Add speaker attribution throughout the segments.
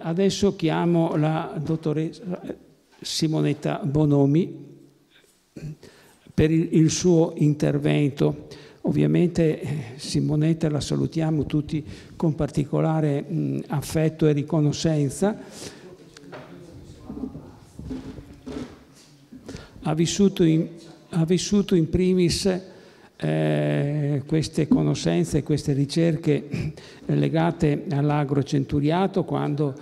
Speaker 1: adesso chiamo la dottoressa Simonetta Bonomi per il suo intervento. Ovviamente eh, Simonetta la salutiamo tutti con particolare affetto e riconoscenza. Ha vissuto in, ha vissuto in primis eh, queste conoscenze, queste ricerche eh, legate all'agrocenturiato quando,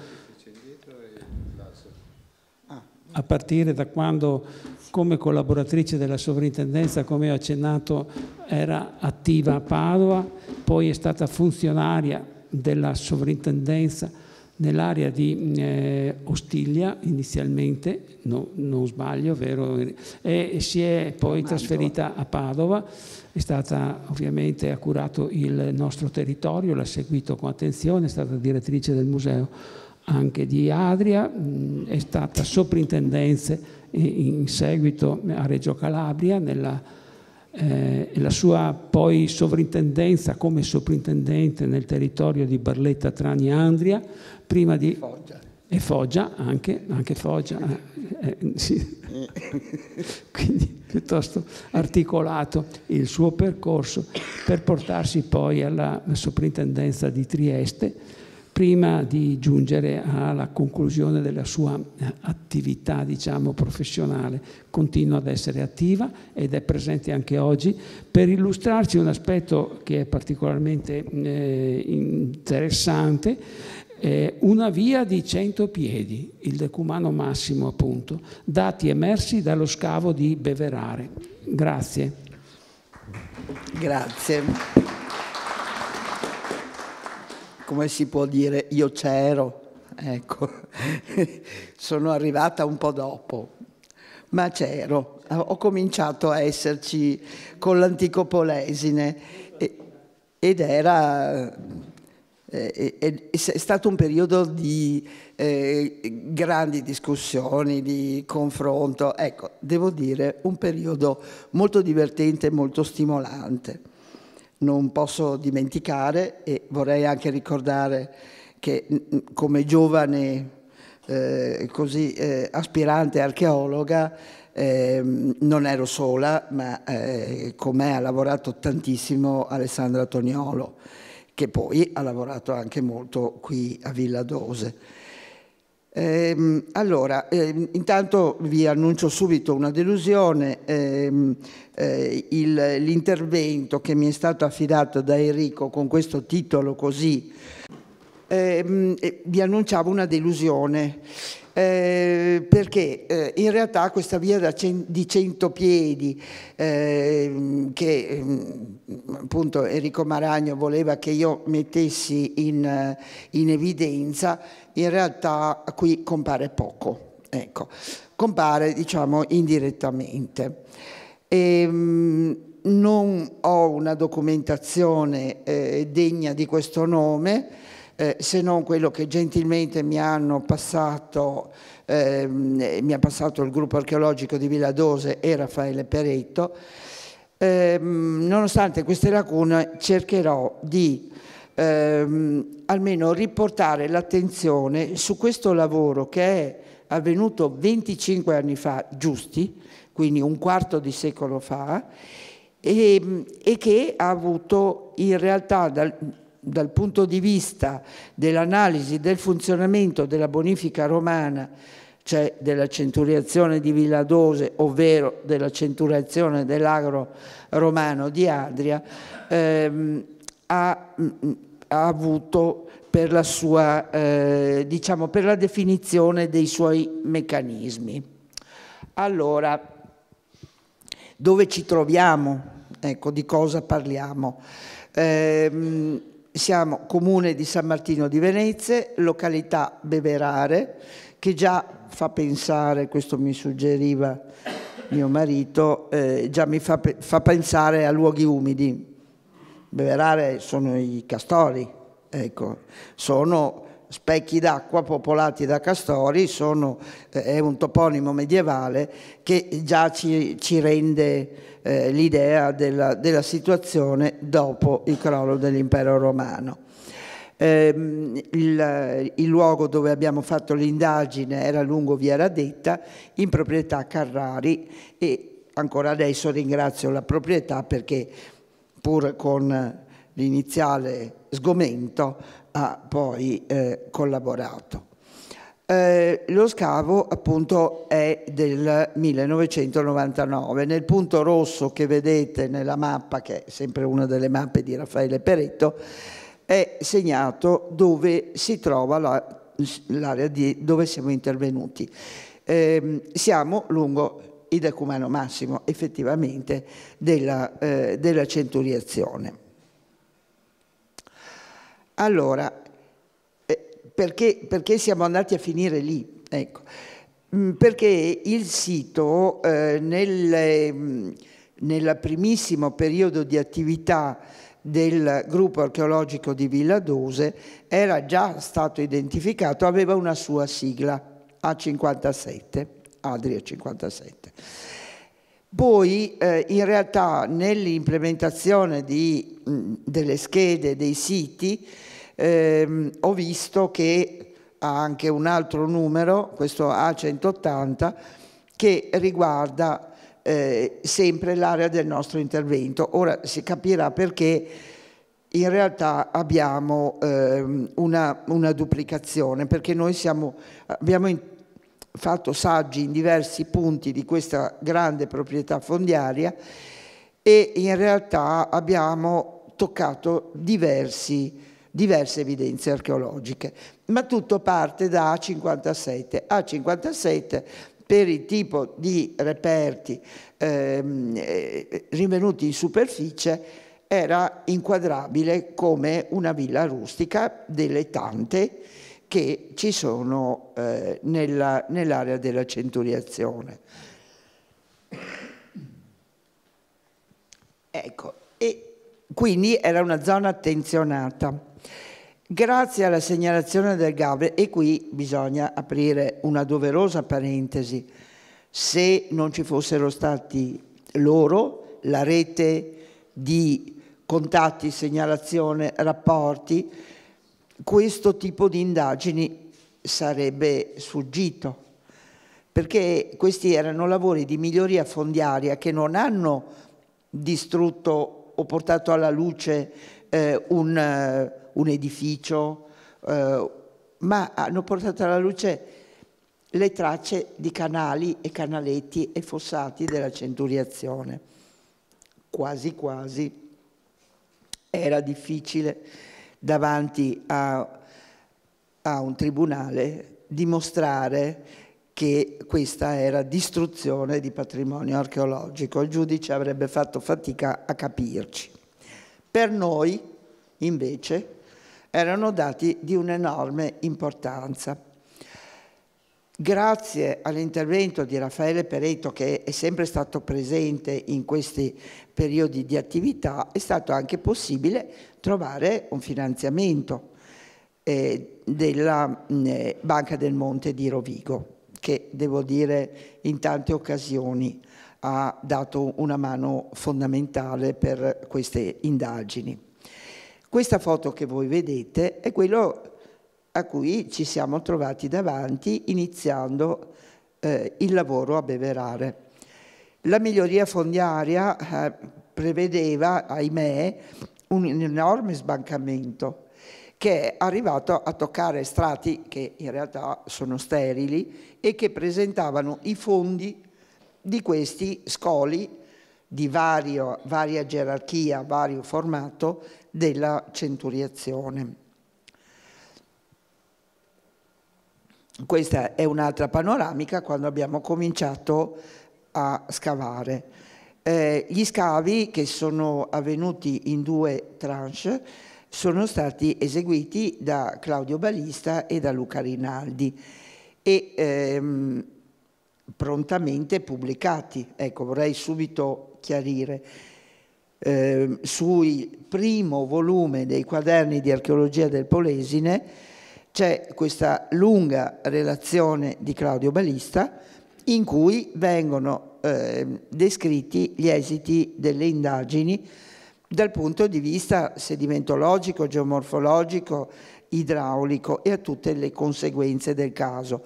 Speaker 1: a partire da quando come collaboratrice della sovrintendenza, come ho accennato, era attiva a Padova, poi è stata funzionaria della sovrintendenza nell'area di eh, Ostiglia inizialmente, no, non sbaglio, vero? E si è poi trasferita a Padova, è stata ovviamente, ha curato il nostro territorio, l'ha seguito con attenzione, è stata direttrice del museo anche di Adria, mh, mm, è stata soprintendente in, eh, in seguito a Reggio Calabria nella eh, la sua poi sovrintendenza come soprintendente nel territorio di Barletta, Trani e Andria, prima di... Foggia. E Foggia, anche, anche Foggia, eh, eh, sì. quindi piuttosto articolato il suo percorso per portarsi poi alla soprintendenza di Trieste, prima di giungere alla conclusione della sua eh, attività diciamo, professionale. Continua ad essere attiva ed è presente anche oggi per illustrarci un aspetto che è particolarmente eh, interessante una via di 100 piedi, il decumano massimo appunto, dati emersi dallo scavo di Beverare. Grazie.
Speaker 2: Grazie come si può dire, io c'ero, ecco, sono arrivata un po' dopo, ma c'ero, ho cominciato a esserci con l'antico Polesine ed era eh, è, stato un periodo di eh, grandi discussioni, di confronto, ecco, devo dire un periodo molto divertente molto stimolante non posso dimenticare e vorrei anche ricordare che come giovane eh, così eh, aspirante archeologa eh, non ero sola, ma eh, con me ha lavorato tantissimo Alessandra Toniolo, che poi ha lavorato anche molto qui a Villa Dose. Eh, allora, eh, intanto vi annuncio subito una delusione, ehm, eh, l'intervento che mi è stato affidato da Enrico con questo titolo così, ehm, vi annunciavo una delusione eh, perché eh, in realtà questa via cen di cento piedi eh, che mm, appunto Enrico Maragno voleva che io mettessi in, eh, in evidenza, in realtà qui compare poco, ecco. compare diciamo indirettamente. E, ehm, non ho una documentazione eh, degna di questo nome, eh, se non quello che gentilmente mi, passato, ehm, eh, mi ha passato il gruppo archeologico di Villa Dose e Raffaele Peretto. Eh, nonostante queste lacune cercherò di ehm, almeno riportare l'attenzione su questo lavoro che è avvenuto 25 anni fa, giusti, quindi un quarto di secolo fa, e, ehm, e che ha avuto in realtà dal, dal punto di vista dell'analisi del funzionamento della bonifica romana, cioè della centuriazione di Villadose, ovvero della centuriazione dell'agro romano di Adria, ehm, ha, mm, ha, avuto per la, sua, eh, diciamo, per la definizione dei suoi meccanismi. Allora, dove ci troviamo? Ecco, di cosa parliamo? Eh, siamo comune di San Martino di Venezia, località Beverare, che già fa pensare, questo mi suggeriva mio marito, eh, già mi fa, fa, pensare a luoghi umidi. Beverare sono i castori, ecco, sono specchi d'acqua popolati da castori, sono, eh, è un toponimo medievale che già ci, ci rende eh, l'idea della, della, situazione dopo il crollo dell'impero romano. Eh, il, il, luogo dove abbiamo fatto l'indagine era lungo via Radetta, in proprietà Carrari e ancora adesso ringrazio la proprietà perché pur con l'iniziale sgomento ha poi eh, collaborato. Eh, lo scavo appunto è del 1999. Nel punto rosso che vedete nella mappa, che è sempre una delle mappe di Raffaele Peretto, è segnato dove si trova l'area la, dove siamo intervenuti. Eh, siamo lungo il decumano massimo effettivamente della, eh, della centuriazione. Allora, eh, perché, perché siamo andati a finire lì? Ecco. Mm, perché il sito eh, nel, ehm, nel primissimo periodo di attività del gruppo archeologico di Villa Dose era già stato identificato, aveva una sua sigla, A57, Adria 57. Poi eh, in realtà nell'implementazione mm, delle schede dei siti ehm, ho visto che ha anche un altro numero, questo A180, che riguarda eh, sempre l'area del nostro intervento. Ora si capirà perché in realtà abbiamo ehm, una, una, duplicazione, perché noi siamo, abbiamo in, fatto saggi in diversi punti di questa grande proprietà fondiaria e in realtà abbiamo toccato diversi diverse evidenze archeologiche, ma tutto parte da A57. A57 per il tipo di reperti ehm, eh, rinvenuti in superficie era inquadrabile come una villa rustica delle tante che ci sono eh, nell'area della centuriazione. Ecco, e quindi era una zona attenzionata. Grazie alla segnalazione del Gabriel, e qui bisogna aprire una doverosa parentesi, se non ci fossero stati loro, la rete di contatti, segnalazione, rapporti, questo tipo di indagini sarebbe sfuggito, perché questi erano lavori di miglioria fondiaria che non hanno distrutto o portato alla luce eh, un un edificio, eh, ma hanno portato alla luce le tracce di canali e canaletti e fossati della centuriazione. Quasi quasi era difficile davanti a, a un tribunale dimostrare che questa era distruzione di patrimonio archeologico. Il giudice avrebbe fatto fatica a capirci. Per noi, invece, erano dati di un'enorme importanza. Grazie all'intervento di Raffaele Peretto, che è sempre stato presente in questi periodi di attività, è stato anche possibile trovare un finanziamento eh, della mm, eh, Banca del Monte di Rovigo, che devo dire in tante occasioni ha dato una mano fondamentale per queste indagini. Questa foto che voi vedete è quello a cui ci siamo trovati davanti iniziando eh, il lavoro a Beverare. La miglioria fondiaria eh, prevedeva, ahimè, un enorme sbancamento che è arrivato a toccare strati che in realtà sono sterili e che presentavano i fondi di questi scoli di vario, varia gerarchia, vario formato, della centuriazione. Questa è un'altra panoramica quando abbiamo cominciato a scavare. Eh, gli scavi che sono avvenuti in due tranche sono stati eseguiti da Claudio Balista e da Luca Rinaldi e ehm, prontamente pubblicati. Ecco, vorrei subito chiarire eh, sul primo volume dei quaderni di archeologia del Polesine c'è questa lunga relazione di Claudio Balista in cui vengono eh, descritti gli esiti delle indagini dal punto di vista sedimentologico, geomorfologico, idraulico e a tutte le conseguenze del caso.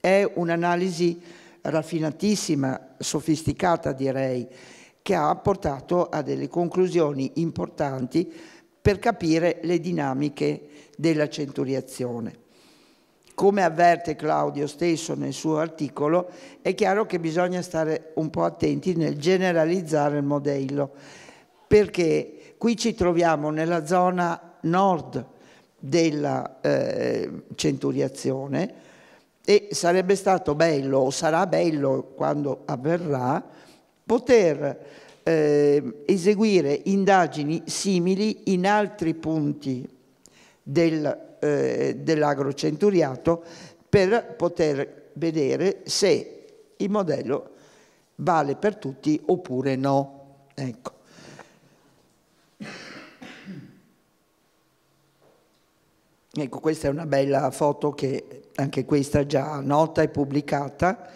Speaker 2: È un'analisi raffinatissima, sofisticata direi, che ha portato a delle conclusioni importanti per capire le dinamiche della centuriazione. Come avverte Claudio stesso nel suo articolo, è chiaro che bisogna stare un po' attenti nel generalizzare il modello, perché qui ci troviamo nella zona nord della eh, centuriazione e sarebbe stato bello, o sarà bello quando avverrà, poter eh, eseguire indagini simili in altri punti del, eh, dell'agrocenturiato per poter vedere se il modello vale per tutti oppure no. Ecco. Ecco, questa è una bella foto che anche questa già nota e pubblicata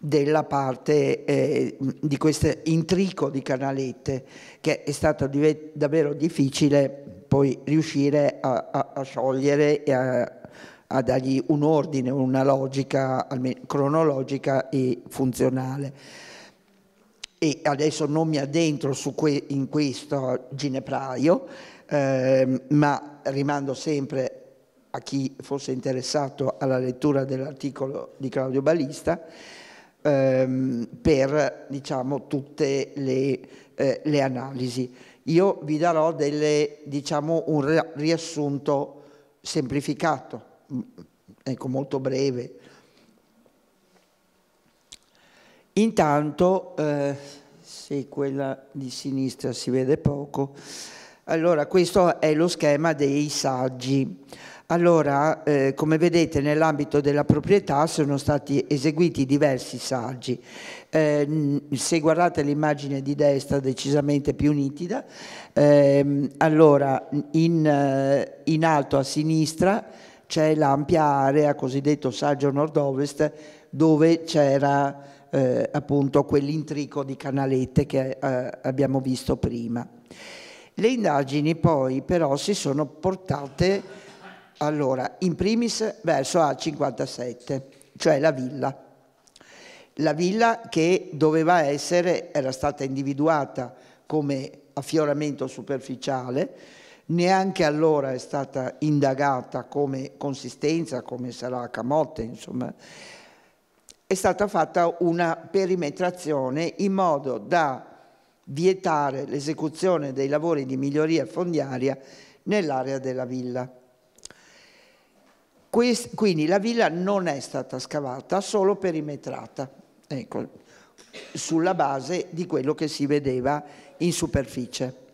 Speaker 2: della parte eh, di questo intrico di canalette che è stato davvero difficile poi riuscire a, a, a sciogliere e a, a, dargli un ordine, una logica cronologica e funzionale. E adesso non mi addentro que in questo ginepraio, eh, ma rimando sempre a chi fosse interessato alla lettura dell'articolo di Claudio Balista, ehm, per diciamo, tutte le, eh, le, analisi. Io vi darò delle, diciamo, un riassunto semplificato, mm, ecco, molto breve. Intanto, eh, se quella di sinistra si vede poco, allora questo è lo schema dei saggi. Allora, eh, come vedete nell'ambito della proprietà sono stati eseguiti diversi saggi. Eh, se guardate l'immagine di destra decisamente più nitida, eh, allora in, eh, in alto a sinistra c'è l'ampia area cosiddetto saggio nord-ovest dove c'era eh, appunto quell'intrico di canalette che eh, abbiamo visto prima. Le indagini poi però si sono portate allora, in primis verso A57, cioè la villa. La villa che doveva essere, era stata individuata come affioramento superficiale, neanche allora è stata indagata come consistenza, come sarà a Camotte, insomma, è stata fatta una perimetrazione in modo da vietare l'esecuzione dei lavori di miglioria fondiaria nell'area della villa quindi la villa non è stata scavata, solo perimetrata, ecco, sulla base di quello che si vedeva in superficie.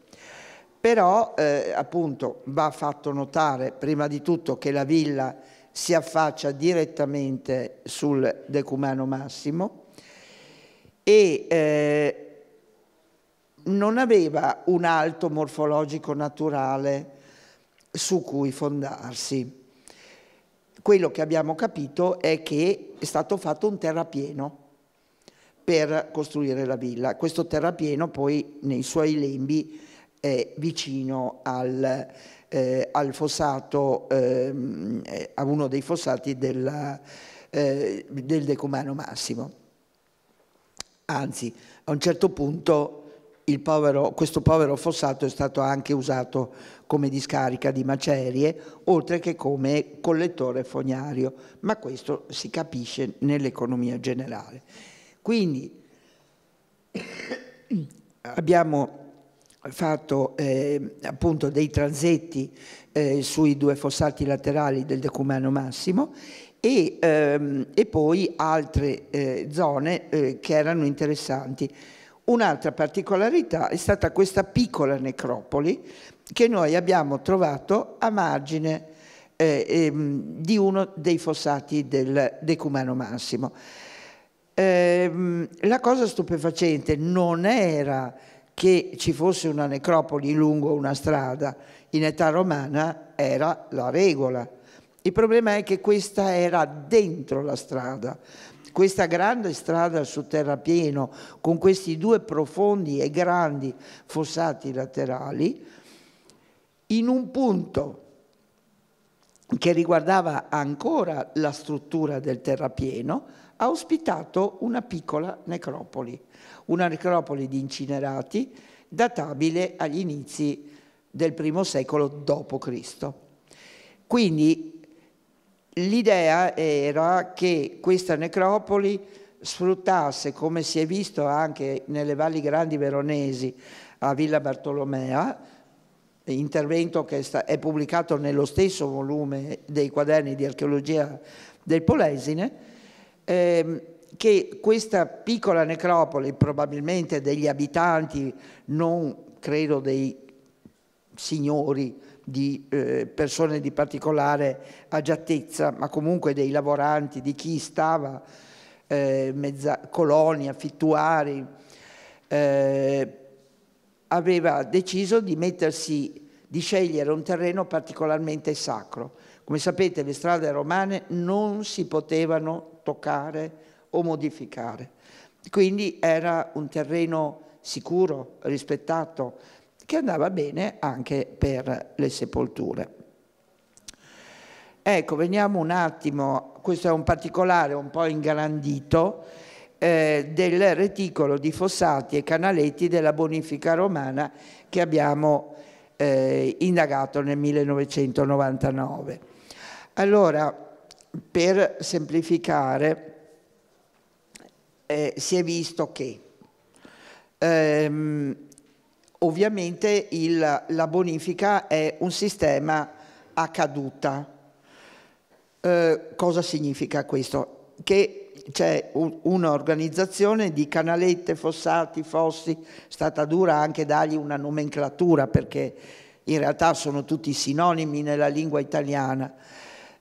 Speaker 2: Però eh, appunto va fatto notare prima di tutto che la villa si affaccia direttamente sul decumano massimo e eh, non aveva un alto morfologico naturale su cui fondarsi. Quello che abbiamo capito è che è stato fatto un terrapieno per costruire la villa. Questo terrapieno poi nei suoi lembi è vicino al, eh, al fossato, ehm, eh, a uno dei fossati della, eh, del decumano massimo. Anzi, a un certo punto povero, questo povero fossato è stato anche usato come discarica di macerie, oltre che come collettore fognario, ma questo si capisce nell'economia generale. Quindi abbiamo fatto eh, appunto dei transetti eh, sui due fossati laterali del decumano massimo e, ehm, e poi altre eh, zone eh, che erano interessanti. Un'altra particolarità è stata questa piccola necropoli che noi abbiamo trovato a margine eh, ehm, di uno dei fossati del Decumano Massimo. Ehm, la cosa stupefacente non era che ci fosse una necropoli lungo una strada, in età romana era la regola. Il problema è che questa era dentro la strada, questa grande strada su terrapieno con questi due profondi e grandi fossati laterali in un punto che riguardava ancora la struttura del terrapieno, ha ospitato una piccola necropoli, una necropoli di incinerati databile agli inizi del I secolo d.C. Quindi l'idea era che questa necropoli sfruttasse, come si è visto anche nelle valli grandi veronesi a Villa Bartolomea, intervento che è pubblicato nello stesso volume dei quaderni di archeologia del Polesine, ehm, che questa piccola necropoli, probabilmente degli abitanti, non credo dei signori, di eh, persone di particolare agiatezza, ma comunque dei lavoranti, di chi stava, eh, mezza, coloni, affittuari, eh, aveva deciso di mettersi di scegliere un terreno particolarmente sacro. Come sapete le strade romane non si potevano toccare o modificare, quindi era un terreno sicuro, rispettato, che andava bene anche per le sepolture. Ecco, veniamo un attimo, questo è un particolare un po' ingrandito, eh, del reticolo di fossati e canaletti della bonifica romana che abbiamo eh, indagato nel 1999. Allora, per semplificare, eh, si è visto che ehm, ovviamente il, la bonifica è un sistema a caduta. Eh, cosa significa questo? Che c'è un'organizzazione di canalette, fossati, fossi, è stata dura anche dargli una nomenclatura perché in realtà sono tutti sinonimi nella lingua italiana,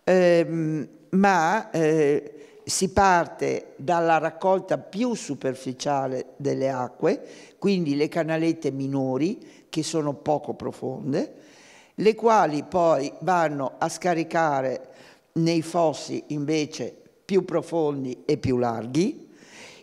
Speaker 2: eh, ma eh, si parte dalla raccolta più superficiale delle acque, quindi le canalette minori che sono poco profonde, le quali poi vanno a scaricare nei fossi invece più profondi e più larghi,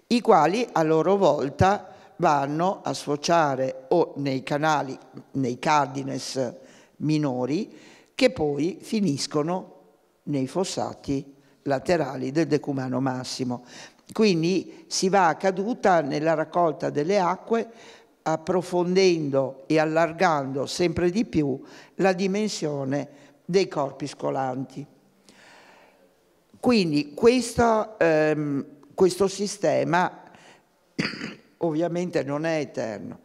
Speaker 2: i quali a loro volta vanno a sfociare o nei canali, nei cardines minori, che poi finiscono nei fossati laterali del decumano massimo. Quindi si va a caduta nella raccolta delle acque approfondendo e allargando sempre di più la dimensione dei corpi scolanti. Quindi questo, ehm, questo sistema ovviamente non è eterno.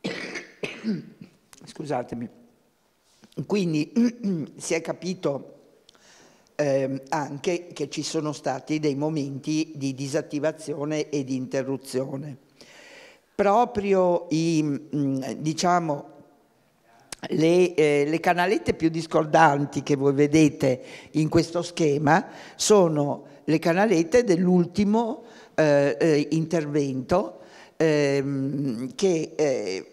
Speaker 2: Scusatemi. Quindi si è capito eh, anche che ci sono stati dei momenti di disattivazione e di interruzione. Proprio i, mm, diciamo, le, eh, le, canalette più discordanti che voi vedete in questo schema sono le canalette dell'ultimo eh, eh intervento ehm, che eh,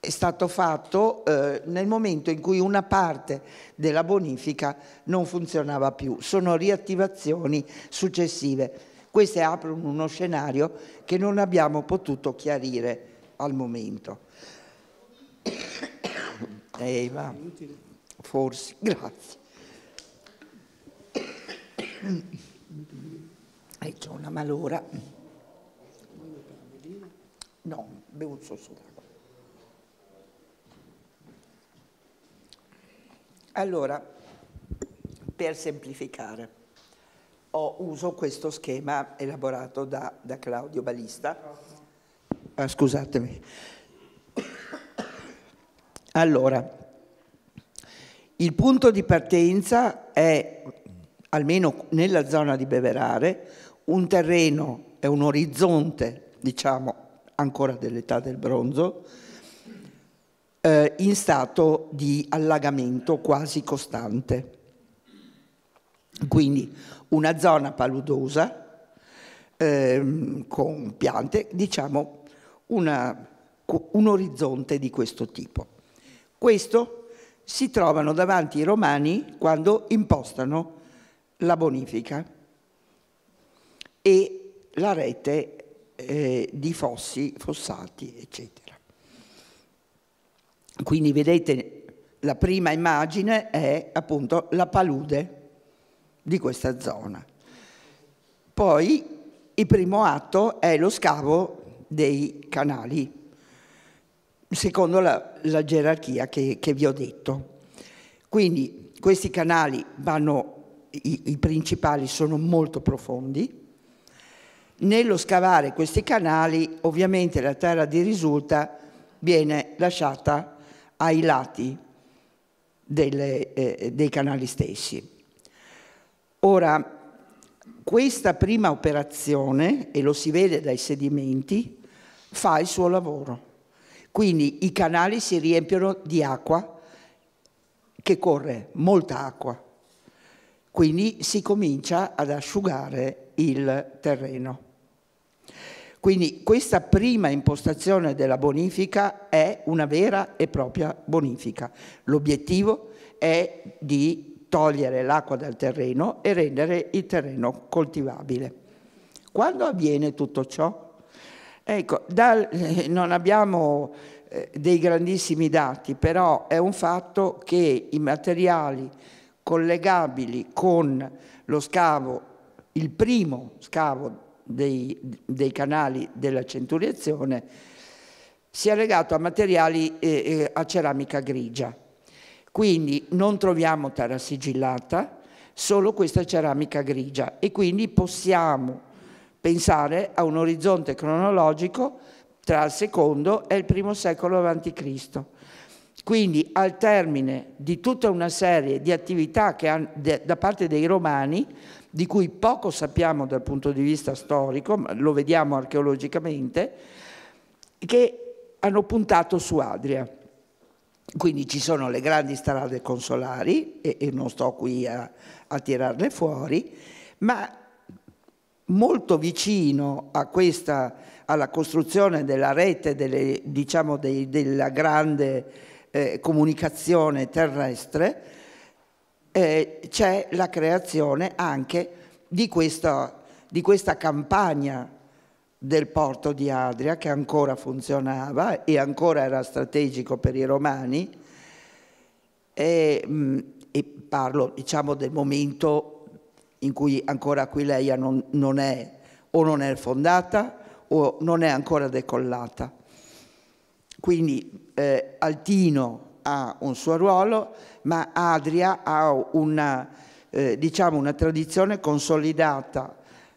Speaker 2: è stato fatto eh, nel momento in cui una parte della bonifica non funzionava più. Sono riattivazioni successive. Queste aprono uno scenario che non abbiamo potuto chiarire al momento. Eva, forse, grazie. E c'è una malora. No, bevo un sorso d'acqua. Allora, per semplificare, ho, uso questo schema elaborato da, da Claudio Balista. Ah, scusatemi. Allora, il punto di partenza è, almeno nella zona di Beverare, un terreno, è un orizzonte, diciamo, ancora dell'età del bronzo, eh, in stato di allagamento quasi costante. Quindi una zona paludosa eh, con piante, diciamo una, un orizzonte di questo tipo. Questo si trovano davanti i romani quando impostano la bonifica e la rete eh, di fossi, fossati, eccetera. Quindi vedete la prima immagine è appunto la palude di questa zona. Poi il primo atto è lo scavo dei canali secondo la, la gerarchia che, che, vi ho detto. Quindi questi canali vanno, i, i principali sono molto profondi. Nello scavare questi canali ovviamente la terra di risulta viene lasciata ai lati delle, eh, dei canali stessi. Ora, questa prima operazione, e lo si vede dai sedimenti, fa il suo lavoro quindi i canali si riempiono di acqua che corre, molta acqua. Quindi si comincia ad asciugare il terreno. Quindi questa prima impostazione della bonifica è una vera e propria bonifica. L'obiettivo è di togliere l'acqua dal terreno e rendere il terreno coltivabile. Quando avviene tutto ciò? Ecco, dal, eh, non abbiamo eh, dei grandissimi dati, però è un fatto che i materiali collegabili con lo scavo, il primo scavo dei, dei canali della centuriazione, sia legato a materiali eh, eh a ceramica grigia. Quindi non troviamo terra sigillata, solo questa ceramica grigia e quindi possiamo pensare a un orizzonte cronologico tra il secondo e il primo secolo a.C. Quindi al termine di tutta una serie di attività che, da parte dei romani, di cui poco sappiamo dal punto di vista storico, ma lo vediamo archeologicamente, che hanno puntato su Adria. Quindi ci sono le grandi strade consolari, e, e non sto qui a, a tirarle fuori, ma molto vicino a questa, alla costruzione della rete delle, diciamo dei, della grande eh, comunicazione terrestre, eh, c'è la creazione anche di questa, di questa campagna del porto di Adria che ancora funzionava e ancora era strategico per i romani e, mm, e parlo diciamo del momento in cui ancora Aquileia non, non è o non è fondata o non è ancora decollata. Quindi eh, Altino ha un suo ruolo, ma Adria ha una, eh, diciamo una tradizione consolidata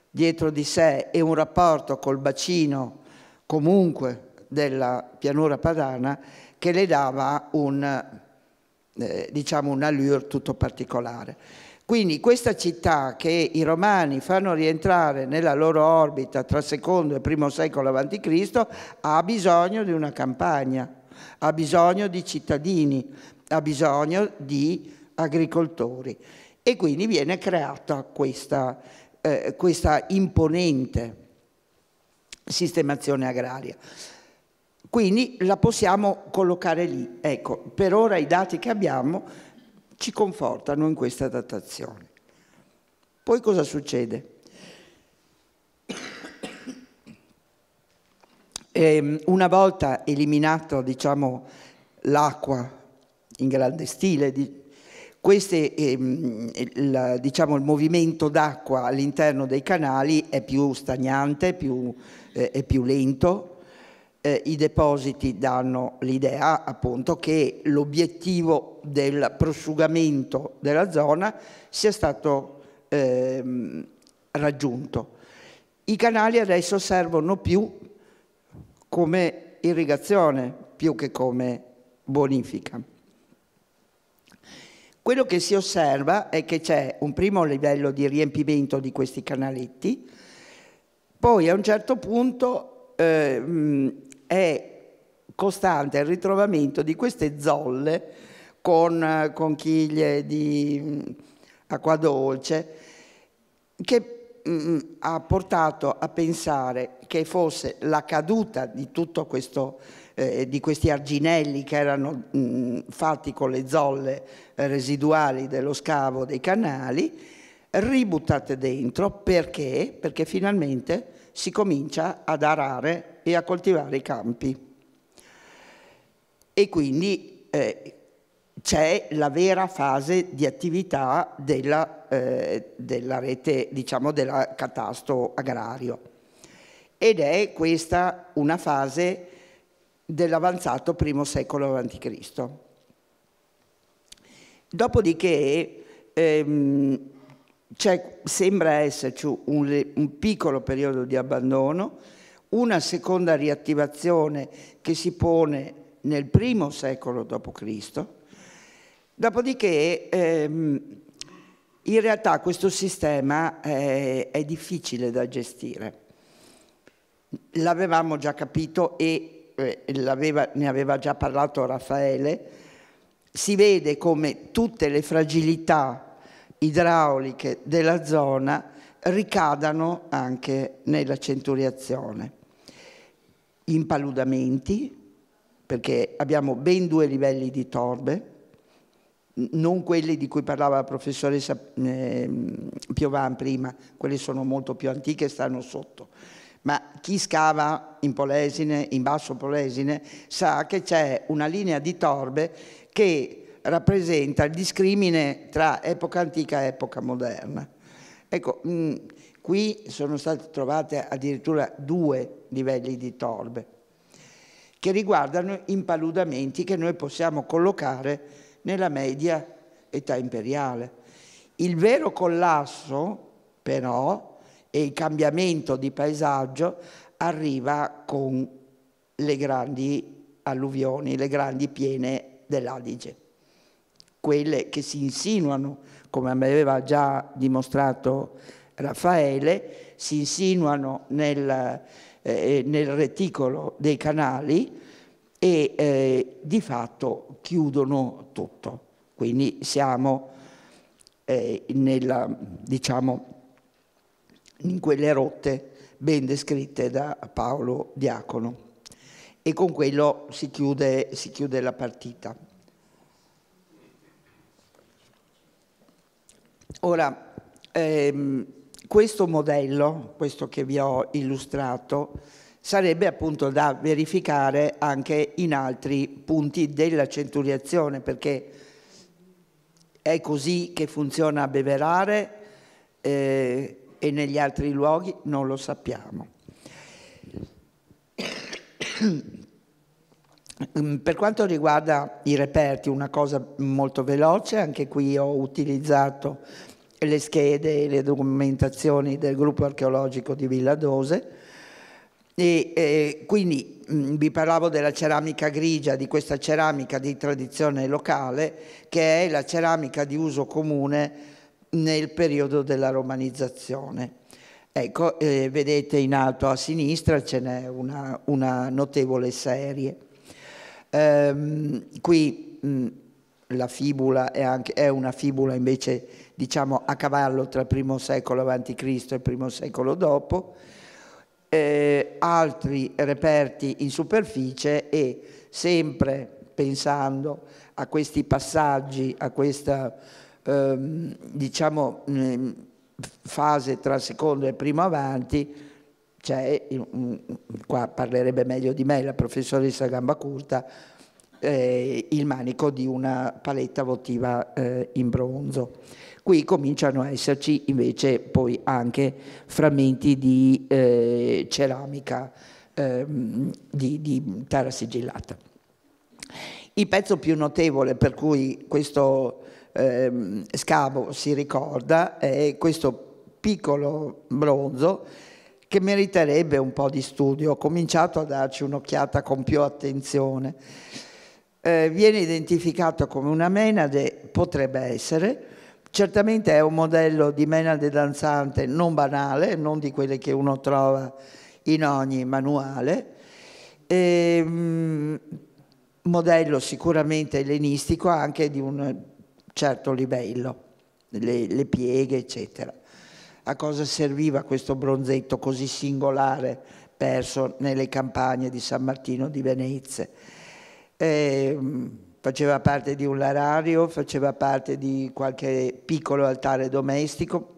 Speaker 2: dietro di sé e un rapporto col bacino comunque della pianura padana che le dava un, eh, diciamo un allure tutto particolare. Quindi questa città che i romani fanno rientrare nella loro orbita tra secondo e primo secolo a.C. ha bisogno di una campagna, ha bisogno di cittadini, ha bisogno di agricoltori e quindi viene creata questa, eh, questa imponente sistemazione agraria. Quindi la possiamo collocare lì. Ecco, per ora i dati che abbiamo ci confortano in questa datazione. Poi cosa succede? Eh, una volta eliminato diciamo, l'acqua in grande stile, di, queste, ehm, il, diciamo, il, movimento d'acqua all'interno dei canali è più stagnante, più, eh, è più lento, eh, i depositi danno l'idea appunto che l'obiettivo del prosciugamento della zona sia stato ehm, raggiunto. I canali adesso servono più come irrigazione più che come bonifica. Quello che si osserva è che c'è un primo livello di riempimento di questi canaletti, poi a un certo punto eh, è costante il ritrovamento di queste zolle con conchiglie di mm, acqua dolce che mh, mm, mm, ha portato a pensare che fosse la caduta di tutto questo eh, di questi arginelli che erano mh, fatti con le zolle eh, residuali dello scavo dei canali ributtate dentro perché? perché finalmente si comincia ad arare e a coltivare i campi. E quindi eh, c'è la vera fase di attività della, eh, della rete, diciamo, del catasto agrario. Ed è questa una fase dell'avanzato primo secolo a.C. Dopodiché ehm, sembra esserci un, un piccolo periodo di abbandono, una seconda riattivazione che si pone nel primo secolo d.C., dopodiché ehm, in realtà questo sistema eh, è difficile da gestire. L'avevamo già capito e eh, aveva, ne aveva già parlato Raffaele, si vede come tutte le fragilità idrauliche della zona ricadano anche nella centuriazione impaludamenti, perché abbiamo ben due livelli di torbe, non quelli di cui parlava la professoressa ehm, Piovan prima, quelle sono molto più antiche e stanno sotto, ma chi scava in Polesine, in basso Polesine, sa che c'è una linea di torbe che rappresenta il discrimine tra epoca antica e epoca moderna. Ecco, Qui sono state trovate addirittura due livelli di torbe che riguardano impaludamenti che noi possiamo collocare nella media età imperiale. Il vero collasso, però, e il cambiamento di paesaggio arriva con le grandi alluvioni, le grandi piene dell'Adige, quelle che si insinuano, come aveva già dimostrato Raffaele si insinuano nel, eh, eh, nel reticolo dei canali e eh, di fatto chiudono tutto. Quindi siamo eh, nella, diciamo, in quelle rotte ben descritte da Paolo Diacono e con quello si chiude, si chiude la partita. Ora, ehm, questo modello, questo che vi ho illustrato, sarebbe appunto da verificare anche in altri punti della centuriazione, perché è così che funziona a Beverare eh, e negli altri luoghi non lo sappiamo. Per quanto riguarda i reperti, una cosa molto veloce, anche qui ho utilizzato le schede e le documentazioni del gruppo archeologico di Villa Dose. E, eh, quindi mh, mm, vi parlavo della ceramica grigia, di questa ceramica di tradizione locale, che è la ceramica di uso comune nel periodo della romanizzazione. Ecco, eh, vedete in alto a sinistra ce n'è una, una, notevole serie. Ehm, qui mh, mm, la fibula è, anche, è una fibula invece diciamo a cavallo tra il primo secolo a.C. e il primo secolo dopo, eh, altri reperti in superficie e sempre pensando a questi passaggi, a questa ehm, diciamo, mm, fase tra secondo e primo avanti, c'è, mm, qua parlerebbe meglio di me la professoressa Gambacurta, eh, il manico di una paletta votiva eh, in bronzo. Qui cominciano a esserci invece poi anche frammenti di eh, ceramica ehm, di, di terra sigillata. Il pezzo più notevole per cui questo ehm, scavo si ricorda è questo piccolo bronzo che meriterebbe un po' di studio. Ho cominciato a darci un'occhiata con più attenzione. Eh, viene identificato come una menade, potrebbe essere, Certamente è un modello di menade danzante non banale, non di quelle che uno trova in ogni manuale, e, ehm, mh, modello sicuramente ellenistico anche di un certo livello, le, le pieghe eccetera. A cosa serviva questo bronzetto così singolare perso nelle campagne di San Martino di Venezia? E, ehm, mh, faceva parte di un larario, faceva parte di qualche piccolo altare domestico,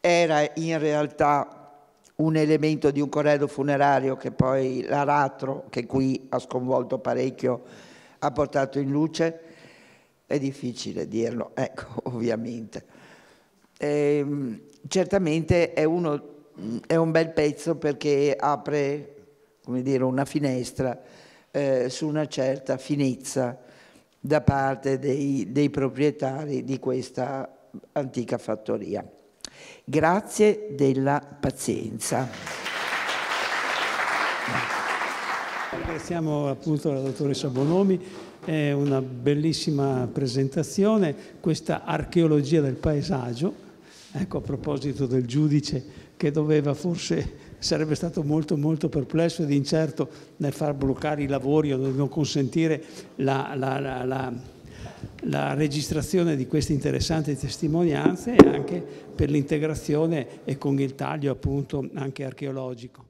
Speaker 2: era in realtà un elemento di un corredo funerario che poi l'aratro, che qui ha sconvolto parecchio, ha portato in luce. È difficile dirlo, ecco, ovviamente. E, ehm, certamente è, uno, è un bel pezzo perché apre, come dire, una finestra eh, su una certa finezza da parte dei, dei proprietari di questa antica fattoria.
Speaker 1: Grazie della pazienza. Ringraziamo appunto la dottoressa Bonomi, è una bellissima presentazione, questa archeologia del paesaggio, ecco a proposito del giudice che doveva forse sarebbe stato molto molto perplesso ed incerto nel far bloccare i lavori o nel non consentire la, la, la, la registrazione di queste interessanti testimonianze e anche per l'integrazione e con il taglio appunto anche archeologico.